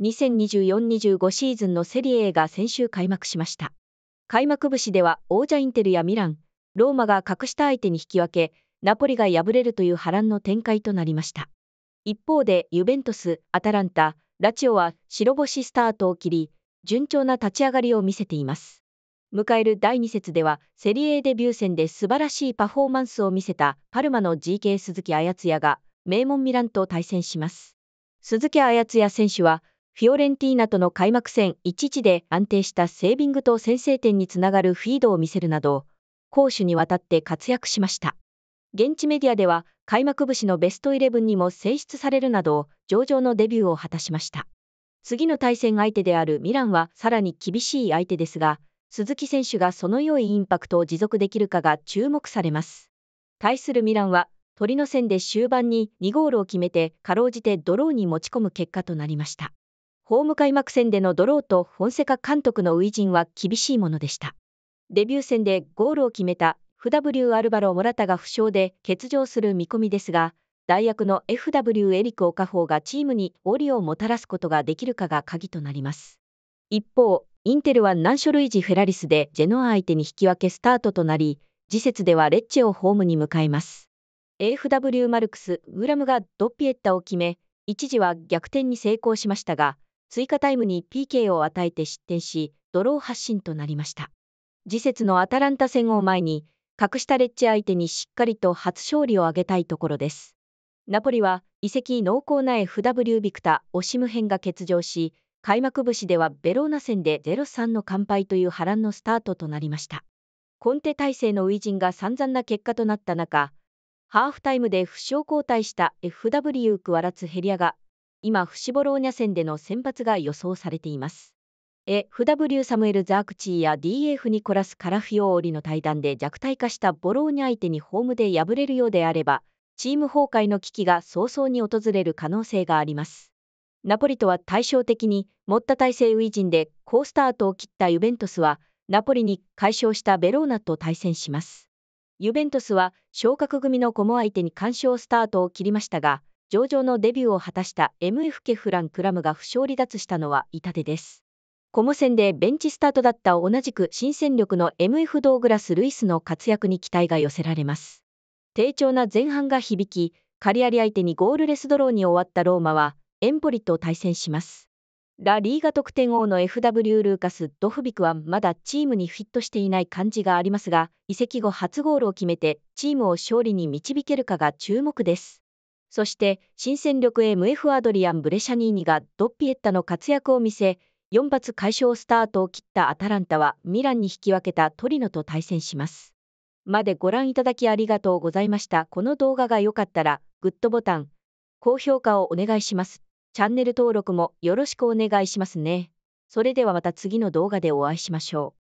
2024-25シーズンのセリエ A が先週開幕しました。開幕節では王者インテルやミラン、ローマが格下相手に引き分け、ナポリが敗れるという波乱の展開となりました。一方でユベントス、アタランタ、ラチオは白星スタートを切り、順調な立ち上がりを見せています。迎える第2節では、セリエ A デビュー戦で素晴らしいパフォーマンスを見せたパルマの GK 鈴木綾津屋が、名門ミランと対戦します。鈴木綾也選手は、フィオレンティーナとの開幕戦1-1で安定したセービングと先制点につながるフィードを見せるなど、攻守にわたって活躍しました。現地メディアでは開幕節のベストイレブンにも選出されるなど上々のデビューを果たしました次の対戦相手であるミランはさらに厳しい相手ですが鈴木選手がその良いインパクトを持続できるかが注目されます対するミランは鳥の線で終盤に2ゴールを決めてかろうじてドローに持ち込む結果となりましたホーム開幕戦でのドローとフォンセカ監督の初陣は厳しいものでした。デビュー戦でゴールを決めた f w アルバロ・モラタが負傷で欠場する見込みですが、代役の FW エリク・オカホーがチームに折りをもたらすことができるかが鍵となります。一方、インテルは難所類似フェラリスでジェノア相手に引き分けスタートとなり、次節ではレッチェをホームに迎えます。AFW マルクス・グラムがドッピエッタを決め、一時は逆転に成功しましたが、追加タイムに PK を与えて失点し、ドロー発進となりました。次節のアタランタ戦を前に、格下レッジ相手にしっかりと初勝利を挙げたいところです。ナポリは移籍濃厚な FW ビクタ・オシム編が欠場し、開幕節ではベローナ戦で0-3の完敗という波乱のスタートとなりました。コンテ体制の初陣が散々な結果となった中、ハーフタイムで負傷交代した FW クワラツヘリアが今、フシボローニャ戦での先発が予想されています。FW サムエル・ザークチーや DF ニコラス・カラフィオーリの対談で弱体化したボローニャ相手にホームで敗れるようであれば、チーム崩壊の危機が早々に訪れる可能性があります。ナポリとは対照的に、持った体制ジンで好スタートを切ったユベントスは、ナポリに快勝したベローナと対戦します。ユベントスは昇格組のコモ相手に干渉スタートを切りましたが、上場のデビューを果たした MF ケフラン・クラムが負傷離脱したのは痛手です。コモ戦でベンチスタートだった同じく新戦力の MF ドーグラス・ルイスの活躍に期待が寄せられます。低調な前半が響き、カリアリ相手にゴールレスドローに終わったローマは、エンポリと対戦します。ラ・リーガ得点王の FW ルーカス・ドフビクはまだチームにフィットしていない感じがありますが、移籍後初ゴールを決めて、チームを勝利に導けるかが注目です。そして、新戦力 MF アドリアン・ブレシャニーニがドッピエッタの活躍を見せ、4発解消スタートを切ったアタランタはミランに引き分けたトリノと対戦します。までご覧いただきありがとうございました。この動画が良かったら、グッドボタン、高評価をお願いします。チャンネル登録もよろしくお願いしますね。それではまた次の動画でお会いしましょう。